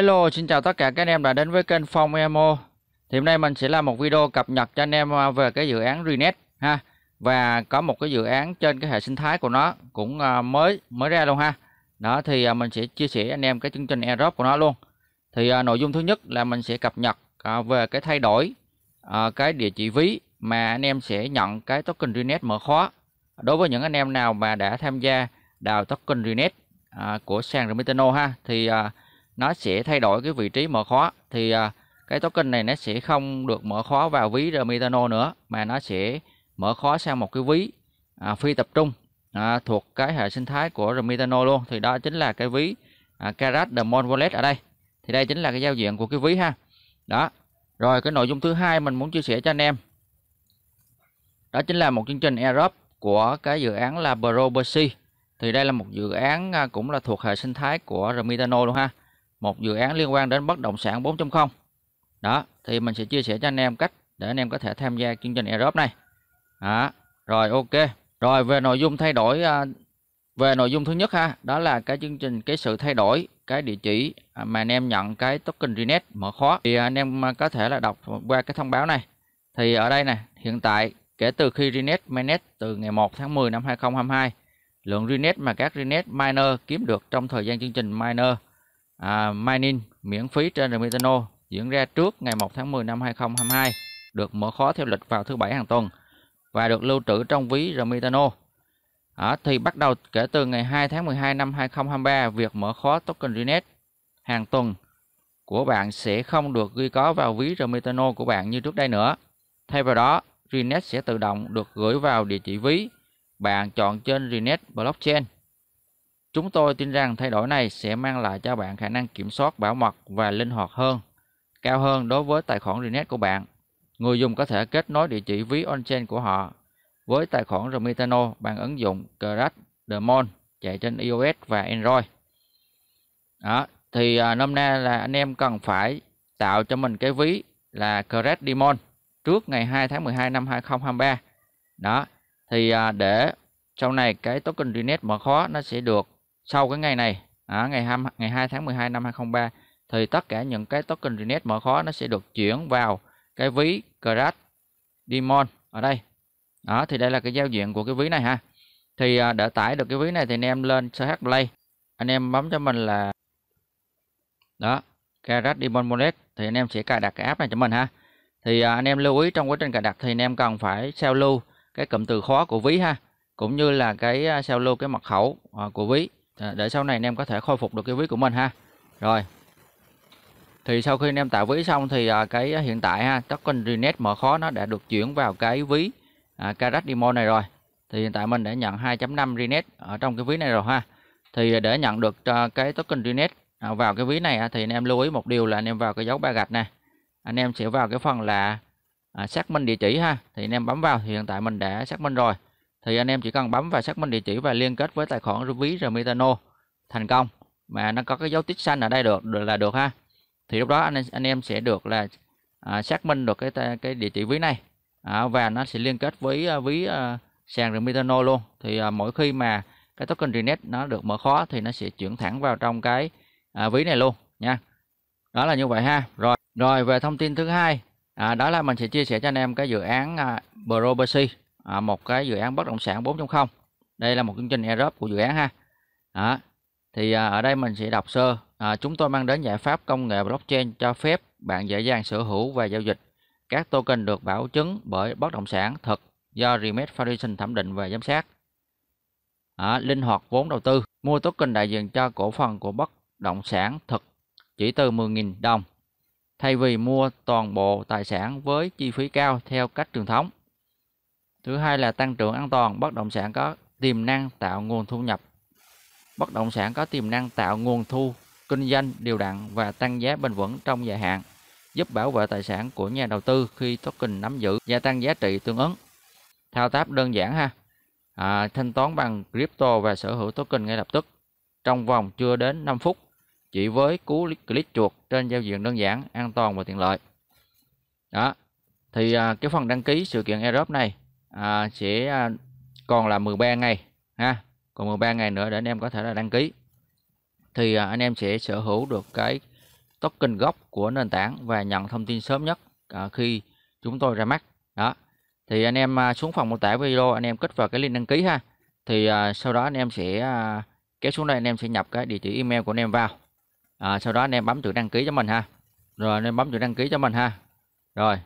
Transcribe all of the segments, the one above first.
Hello, xin chào tất cả các anh em đã đến với kênh Phong Emo. Thì hôm nay mình sẽ làm một video cập nhật cho anh em à, về cái dự án Renet ha và có một cái dự án trên cái hệ sinh thái của nó cũng à, mới mới ra luôn ha. Đó thì à, mình sẽ chia sẻ anh em cái chương trình airdrop của nó luôn. Thì nội dung thứ nhất là mình sẽ cập nhật về cái thay đổi cái địa chỉ ví mà anh em sẽ nhận cái token Renet mở khóa. Đối với những anh em nào mà đã tham gia đào token Renet của sàn Remitano ha thì nó sẽ thay đổi cái vị trí mở khóa thì à, cái token này nó sẽ không được mở khóa vào ví Metano nữa mà nó sẽ mở khóa sang một cái ví à, phi tập trung à, thuộc cái hệ sinh thái của Metano luôn thì đó chính là cái ví à, Carat Demon Wallet ở đây thì đây chính là cái giao diện của cái ví ha đó rồi cái nội dung thứ hai mình muốn chia sẻ cho anh em đó chính là một chương trình Europe của cái dự án là Property thì đây là một dự án à, cũng là thuộc hệ sinh thái của Remitano luôn ha một dự án liên quan đến bất động sản 4.0 đó thì mình sẽ chia sẻ cho anh em cách để anh em có thể tham gia chương trình Aerob này đó. rồi ok rồi về nội dung thay đổi à, về nội dung thứ nhất ha đó là cái chương trình cái sự thay đổi cái địa chỉ à, mà anh em nhận cái token renet mở khóa thì anh em à, có thể là đọc qua cái thông báo này thì ở đây này hiện tại kể từ khi renet mainnet từ ngày 1 tháng 10 năm 2022 lượng renet mà các renet miner kiếm được trong thời gian chương trình miner uh, mining miễn phí trên đường diễn ra trước ngày 1 tháng 10 năm 2022, được mở khóa theo lịch vào thứ bảy hàng tuần và được lưu trữ trong ví Remitano. À, thì bắt đầu kể từ ngày 2 tháng 12 năm 2023, việc mở khóa token Renet hàng tuần của bạn sẽ không được ghi có vào ví Remitano của bạn như trước đây nữa. Thay vào đó, Renet sẽ tự động được gửi vào địa chỉ ví bạn chọn trên Renet Blockchain. Chúng tôi tin rằng thay đổi này sẽ mang lại cho bạn khả năng kiểm soát bảo mật và linh hoạt hơn, cao hơn đối với tài khoản Renet của bạn. Người dùng có thể kết nối địa chỉ ví on-chain của họ với tài khoản Remitano bằng ứng dụng Crash Demon chạy trên iOS và Android. Đó, thì à, nôm na là anh em cần phải tạo cho mình cái ví là Crash Demon trước ngày 2 tháng 12 năm 2023. Đó, thì à, để sau này cái token Renet mở khóa nó sẽ được sau cái ngày này à, ngày 2, ngày 2 tháng 12 năm 2003 thì tất cả những cái token Renet mở khóa nó sẽ được chuyển vào cái ví Crash Demon ở đây đó thì đây là cái giao diện của cái ví này ha thì à, để tải được cái ví này thì anh em lên CH Play anh em bấm cho mình là đó Crash Demon Wallet thì anh em sẽ cài đặt cái app này cho mình ha thì à, anh em lưu ý trong quá trình cài đặt thì anh em cần phải sao lưu cái cụm từ khóa của ví ha cũng như là cái sao à, lưu cái mật khẩu à, của ví À, để sau này anh em có thể khôi phục được cái ví của mình ha rồi thì sau khi anh em tạo ví xong thì à, cái hiện tại ha token RINET mở khó nó đã được chuyển vào cái ví à, Demo này rồi thì hiện tại mình đã nhận 2.5 RINET ở trong cái ví này rồi ha thì để nhận được à, cái token RINET vào cái ví này thì anh em lưu ý một điều là anh em vào cái dấu ba gạch này anh em sẽ vào cái phần là xác minh địa chỉ ha thì anh em bấm vào thì hiện tại mình đã xác minh rồi thì anh em chỉ cần bấm vào xác minh địa chỉ và liên kết với tài khoản ví Remitano thành công mà nó có cái dấu tích xanh ở đây được, là được ha thì lúc đó anh anh em sẽ được là à, xác minh được cái cái địa chỉ ví này à, và nó sẽ liên kết với à, ví à, sàn Remitano luôn thì à, mỗi khi mà cái token Renet nó được mở khóa thì nó sẽ chuyển thẳng vào trong cái à, ví này luôn nha đó là như vậy ha rồi rồi về thông tin thứ hai à, đó là mình sẽ chia sẻ cho anh em cái dự án à, Property à, một cái dự án bất động sản 4.0 đây là một chương trình EROP của dự án ha đó. thì à, ở đây mình sẽ đọc sơ à, chúng tôi mang đến giải pháp công nghệ blockchain cho phép bạn dễ dàng sở hữu và giao dịch các token được bảo chứng bởi bất động sản thật do Remed Foundation thẩm định và giám sát à, linh hoạt vốn đầu tư mua token đại diện cho cổ phần của bất động sản thật chỉ từ 10.000 đồng thay vì mua toàn bộ tài sản với chi phí cao theo cách truyền thống Thứ hai là tăng trưởng an toàn, bất động sản có tiềm năng tạo nguồn thu nhập. Bất động sản có tiềm năng tạo nguồn thu, kinh doanh đều đặn và tăng giá bền vững trong dài hạn, giúp bảo vệ tài sản của nhà đầu tư khi token nắm giữ gia tăng giá trị tương ứng. Thao tác đơn giản ha. À, thanh toán bằng crypto và sở hữu token ngay lập tức trong vòng chưa đến 5 phút chỉ với cú click chuột trên giao diện đơn giản, an toàn và tiện lợi. Đó. Thì à, cái phần đăng ký sự kiện Europe này à, chỉ à, còn là 13 ngày ha còn 13 ngày nữa để anh em có thể là đăng ký thì à, anh em sẽ sở hữu được cái token gốc của nền tảng và nhận thông tin sớm nhất à, khi chúng tôi ra mắt đó thì anh em à, xuống phòng mô tả video anh em kích vào cái link đăng ký ha thì à, sau đó anh em sẽ à, kéo xuống đây anh em sẽ nhập cái địa chỉ email của anh em vào à, sau đó anh em bấm chữ đăng ký cho mình ha rồi anh em bấm chữ đăng ký cho mình ha rồi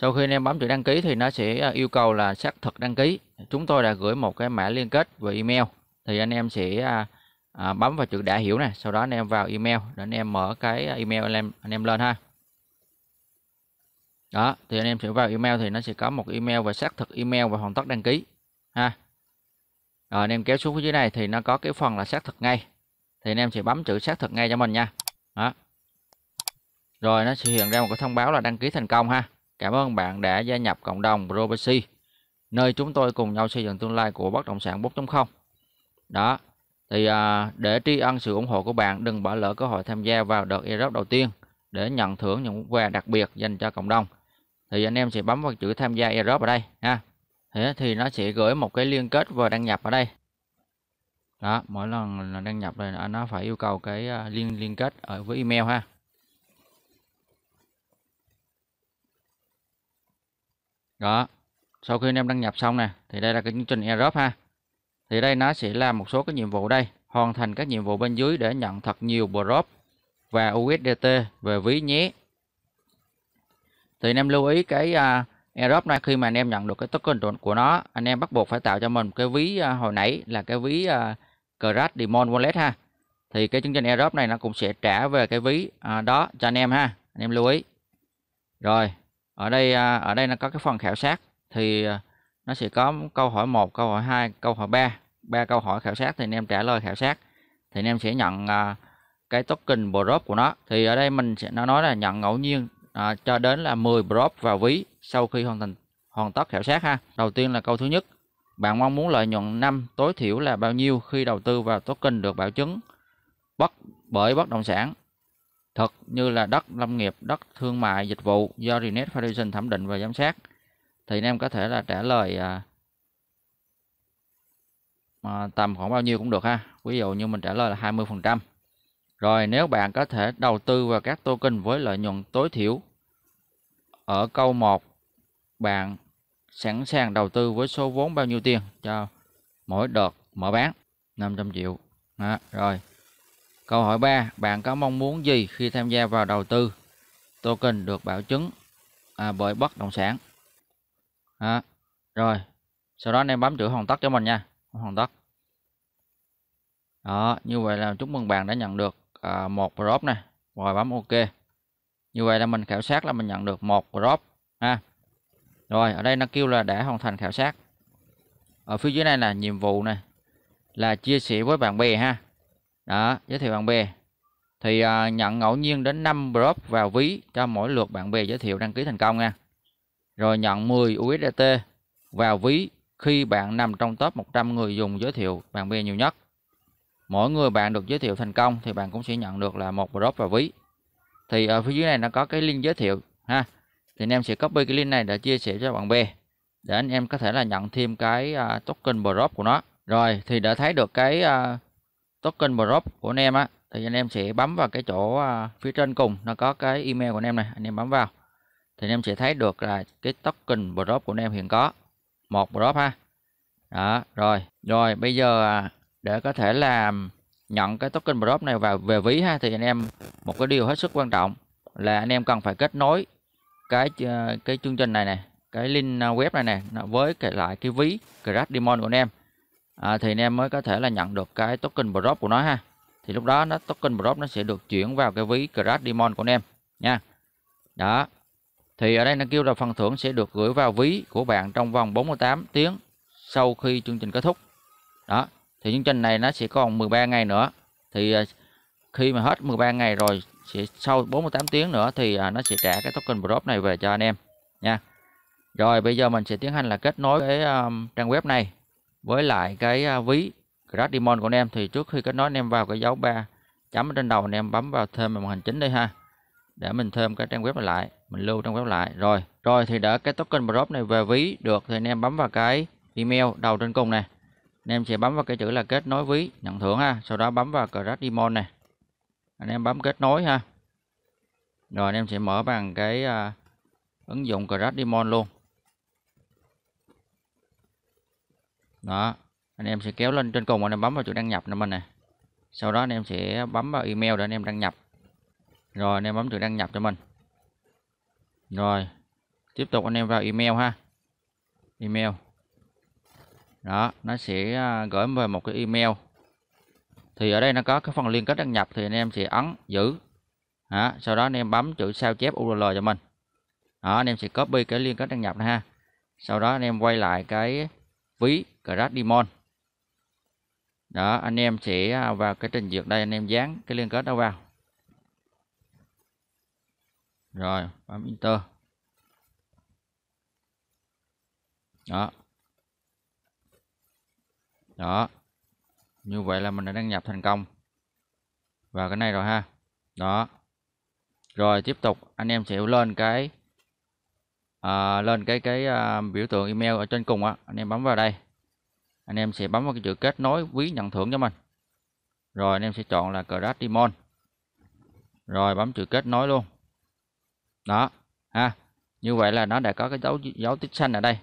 sau khi anh em bấm chữ đăng ký thì nó sẽ à, yêu cầu là xác thực đăng ký chúng tôi đã gửi một cái mã liên kết về email thì anh em sẽ à, à, bấm vào chữ đã hiểu này sau đó anh em vào email để anh em mở cái email anh em anh em lên ha đó thì anh em sẽ vào email thì nó sẽ có một email và xác thực email và hoàn tất đăng ký ha rồi anh em kéo xuống phía dưới này thì nó có cái phần là xác thực ngay thì anh em sẽ bấm chữ xác thực ngay cho mình nha đó rồi nó sẽ hiện ra một cái thông báo là đăng ký thành công ha Cảm ơn bạn đã gia nhập cộng đồng Robesi, nơi chúng tôi cùng nhau xây dựng tương lai của bất động sản 4.0. Đó, thì à, để tri ân sự ủng hộ của bạn, đừng bỏ lỡ cơ hội tham gia vào đợt Europe đầu tiên để nhận thưởng những quà đặc biệt dành cho cộng đồng. Thì anh em sẽ bấm vào chữ tham gia Europe ở đây ha. Thế thì nó sẽ gửi một cái liên kết và đăng nhập ở đây. Đó, mỗi lần đăng nhập này nó phải yêu cầu cái à, liên liên kết ở với email ha. đó sau khi anh em đăng nhập xong nè thì đây là cái chương trình Aerob ha thì đây nó sẽ làm một số cái nhiệm vụ đây hoàn thành các nhiệm vụ bên dưới để nhận thật nhiều Prop và USDT về ví nhé thì anh em lưu ý cái uh, à, Aerob này khi mà anh em nhận được cái token của nó anh em bắt buộc phải tạo cho mình cái ví uh, hồi nãy là cái ví uh, à, Crash Demon Wallet ha thì cái chương trình Aerob này nó cũng sẽ trả về cái ví uh, đó cho anh em ha anh em lưu ý rồi ở đây à, ở đây nó có cái phần khảo sát thì à, nó sẽ có câu hỏi 1, câu hỏi 2, câu hỏi 3 ba câu hỏi khảo sát thì anh em trả lời khảo sát thì anh em sẽ nhận à, cái token drop của nó thì ở đây mình sẽ nó nói là nhận ngẫu nhiên à, cho đến là 10 drop vào ví sau khi hoàn thành hoàn tất khảo sát ha đầu tiên là câu thứ nhất bạn mong muốn lợi nhuận năm tối thiểu là bao nhiêu khi đầu tư vào token được bảo chứng bất bởi bất động sản thực như là đất lâm nghiệp, đất thương mại, dịch vụ do Renet Foundation thẩm định và giám sát thì anh em có thể là trả lời à, à, tầm khoảng bao nhiêu cũng được ha. Ví dụ như mình trả lời là 20%. Rồi nếu bạn có thể đầu tư vào các token với lợi nhuận tối thiểu ở câu 1 bạn sẵn sàng đầu tư với số vốn bao nhiêu tiền cho mỗi đợt mở bán 500 triệu. Đó, rồi Câu hỏi 3. Bạn có mong muốn gì khi tham gia vào đầu tư token được bảo chứng à, bởi bất động sản? À, rồi. Sau đó anh em bấm chữ hoàn tất cho mình nha. Hoàn tất. Đó, như vậy là chúc mừng bạn đã nhận được à, một drop này. Rồi bấm OK. Như vậy là mình khảo sát là mình nhận được một drop. Ha. Rồi, ở đây nó kêu là đã hoàn thành khảo sát. Ở phía dưới này là nhiệm vụ này. Là chia sẻ với bạn bè ha đó giới thiệu bạn bè thì à, nhận ngẫu nhiên đến 5 drop vào ví cho mỗi lượt bạn bè giới thiệu đăng ký thành công nha rồi nhận 10 USDT vào ví khi bạn nằm trong top 100 người dùng giới thiệu bạn bè nhiều nhất mỗi người bạn được giới thiệu thành công thì bạn cũng sẽ nhận được là một drop vào ví thì ở à, phía dưới này nó có cái link giới thiệu ha thì anh em sẽ copy cái link này để chia sẻ cho bạn bè để anh em có thể là nhận thêm cái uh, token drop của nó rồi thì đã thấy được cái uh, token drop của anh em á thì anh em sẽ bấm vào cái chỗ à, phía trên cùng nó có cái email của anh em này anh em bấm vào thì anh em sẽ thấy được là cái token drop của anh em hiện có một drop ha đó rồi rồi bây giờ à, để có thể làm nhận cái token drop này vào về ví ha thì anh em một cái điều hết sức quan trọng là anh em cần phải kết nối cái à, cái chương trình này này cái link web này nè với cái lại cái ví crash demon của anh em à, thì anh em mới có thể là nhận được cái token drop của nó ha thì lúc đó nó token drop nó sẽ được chuyển vào cái ví crash demon của anh em nha đó thì ở đây nó kêu là phần thưởng sẽ được gửi vào ví của bạn trong vòng 48 tiếng sau khi chương trình kết thúc đó thì chương trình này nó sẽ còn 13 ngày nữa thì à, khi mà hết 13 ngày rồi sẽ sau 48 tiếng nữa thì à, nó sẽ trả cái token drop này về cho anh em nha rồi bây giờ mình sẽ tiến hành là kết nối với um, trang web này với lại cái à, ví Gradimon của anh em thì trước khi kết nối anh em vào cái dấu ba chấm trên đầu anh em bấm vào thêm màn hình chính đi ha để mình thêm cái trang web này lại mình lưu trang web lại rồi rồi thì đã cái token drop này về ví được thì anh em bấm vào cái email đầu trên cùng này anh em sẽ bấm vào cái chữ là kết nối ví nhận thưởng ha sau đó bấm vào Gradimon này anh em bấm kết nối ha rồi anh em sẽ mở bằng cái uh, ứng dụng Gradimon luôn đó anh em sẽ kéo lên trên cùng anh em bấm vào chỗ đăng nhập của mình này sau đó anh em sẽ bấm vào email để anh em đăng nhập rồi anh em bấm chữ đăng nhập cho mình rồi tiếp tục anh em vào email ha email đó nó sẽ gửi về một cái email thì ở đây nó có cái phần liên kết đăng nhập thì anh em sẽ ấn giữ đó, sau đó anh em bấm chữ sao chép url cho mình đó anh em sẽ copy cái liên kết đăng nhập này ha sau đó anh em quay lại cái ví Gradimon đó anh em sẽ à, vào cái trình duyệt đây anh em dán cái liên kết đó vào rồi bấm enter đó đó như vậy là mình đã đăng nhập thành công vào cái này rồi ha đó rồi tiếp tục anh em sẽ lên cái à, lên cái cái à, biểu tượng email ở trên cùng á anh em bấm vào đây anh em sẽ bấm vào cái chữ kết nối ví nhận thưởng cho mình rồi anh em sẽ chọn là crash demon rồi bấm chữ kết nối luôn đó ha như vậy là nó đã có cái dấu dấu tích xanh ở đây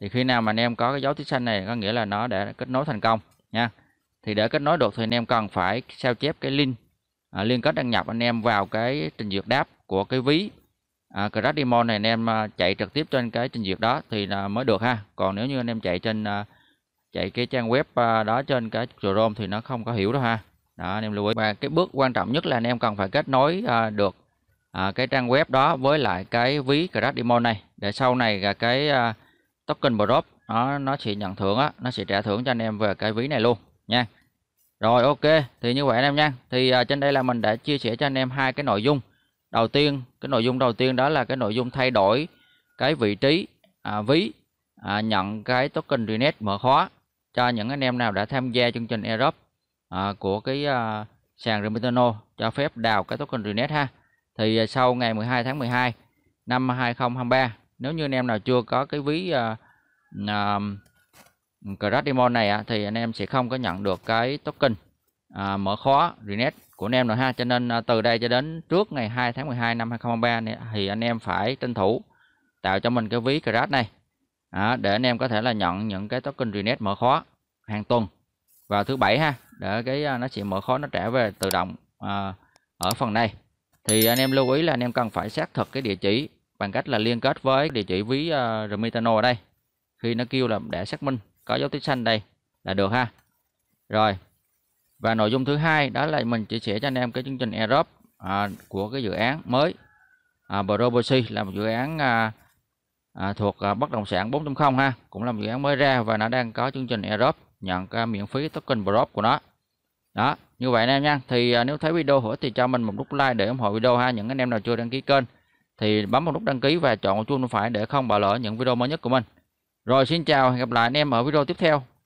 thì khi nào mà anh em có cái dấu tích xanh này có nghĩa là nó đã kết nối thành công nha thì để kết nối được thì anh em cần phải sao chép cái link à, liên kết đăng nhập anh em vào cái trình duyệt đáp của cái ví à, Crash Demon này anh em à, chạy trực tiếp trên cái trình duyệt đó thì là mới được ha còn nếu như anh em chạy trên uh, chạy cái trang web à, đó trên cái Chrome thì nó không có hiểu đâu ha đó anh em lưu ý và cái bước quan trọng nhất là anh em cần phải kết nối à, được à, cái trang web đó với lại cái ví Crash Demon này để sau này là cái token Prop nó nó sẽ nhận thưởng á nó sẽ trả thưởng cho anh em về cái ví này luôn nha rồi ok thì như vậy anh em nha thì trên đây là mình đã chia sẻ cho anh em hai cái nội dung đầu tiên cái nội dung đầu tiên đó là cái nội dung thay đổi cái vị trí à, ví à, nhận cái token renet mở khóa cho những anh em nào đã tham gia chương trình Europe à, của cái à, sàn Remitano cho phép đào cái token Renet ha. Thì à, sau ngày 12 tháng 12 năm 2023 nếu như anh em nào chưa có cái ví à, à, Crash này à, thì anh em sẽ không có nhận được cái token à, mở khóa Renet của anh em rồi ha. Cho nên à, từ đây cho đến trước ngày 2 tháng 12 năm 2023 này, thì anh em phải tranh thủ tạo cho mình cái ví Crash này đó, để anh em có thể là nhận những cái token renet mở khóa hàng tuần vào thứ bảy ha để cái à, nó sẽ mở khóa nó trả về tự động à, ở phần này thì anh em lưu ý là anh em cần phải xác thực cái địa chỉ bằng cách là liên kết với địa chỉ ví uh, Remitano ở đây khi nó kêu là để xác minh có dấu tích xanh đây là được ha rồi và nội dung thứ hai đó là mình chia sẻ cho anh em cái chương trình Aerop à, của cái dự án mới à, Proboxy là một dự án à, à, thuộc à, bất động sản 4.0 ha cũng là một dự án mới ra và nó đang có chương trình airdrop nhận à, miễn phí token drop của nó đó như vậy anh em nha thì à, nếu thấy video hữu ích thì cho mình một nút like để ủng hộ video ha những anh em nào chưa đăng ký kênh thì bấm một nút đăng ký và chọn chuông bên phải để không bỏ lỡ những video mới nhất của mình rồi xin chào hẹn gặp lại anh em ở video tiếp theo